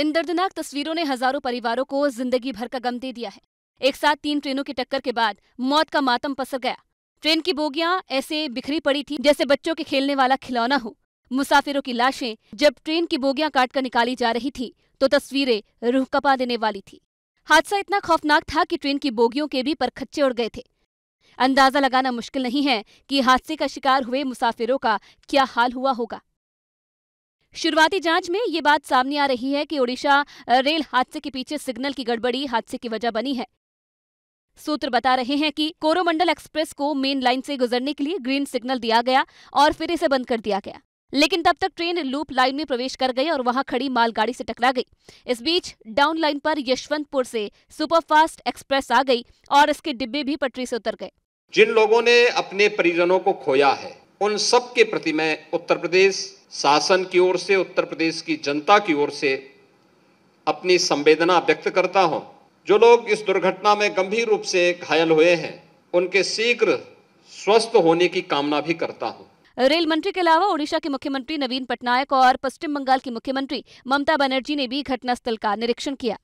इन दर्दनाक तस्वीरों ने हजारों परिवारों को जिंदगी भर का गम दे दिया है एक साथ तीन ट्रेनों की टक्कर के बाद मौत का मातम पसर गया ट्रेन की बोगियां ऐसे बिखरी पड़ी थी जैसे बच्चों के खेलने वाला खिलौना हो मुसाफिरों की लाशें जब ट्रेन की बोगियां काटकर निकाली जा रही थी तो तस्वीरें रूह कपा देने वाली थी हादसा इतना खौफनाक था कि ट्रेन की बोगियों के भी परखच्चे उड़ गए थे अंदाजा लगाना मुश्किल नहीं है कि हादसे का शिकार हुए मुसाफिरों का क्या हाल हुआ होगा शुरुआती जांच में ये बात सामने आ रही है कि ओडिशा रेल हादसे के पीछे सिग्नल की गड़बड़ी हादसे की वजह बनी है सूत्र बता रहे हैं कि कोरोमंडल एक्सप्रेस को मेन लाइन से गुजरने के लिए ग्रीन सिग्नल दिया गया और फिर इसे बंद कर दिया गया लेकिन तब तक ट्रेन लूप लाइन में प्रवेश कर गई और वहां खड़ी मालगाड़ी से टकरा गई इस बीच डाउन लाइन पर यशवंतपुर से सुपरफास्ट एक्सप्रेस आ गई और इसके डिब्बे भी पटरी से उतर गए जिन लोगों ने अपने परिजनों को खोया है उन सब के प्रति मैं उत्तर प्रदेश शासन की ओर से उत्तर प्रदेश की जनता की ओर से अपनी संवेदना व्यक्त करता हूं जो लोग इस दुर्घटना में गंभीर रूप से घायल हुए हैं उनके शीघ्र स्वस्थ होने की कामना भी करता हूं रेल मंत्री के अलावा ओडिशा के मुख्यमंत्री नवीन पटनायक और पश्चिम बंगाल की मुख्यमंत्री ममता बनर्जी ने भी घटनास्थल का निरीक्षण किया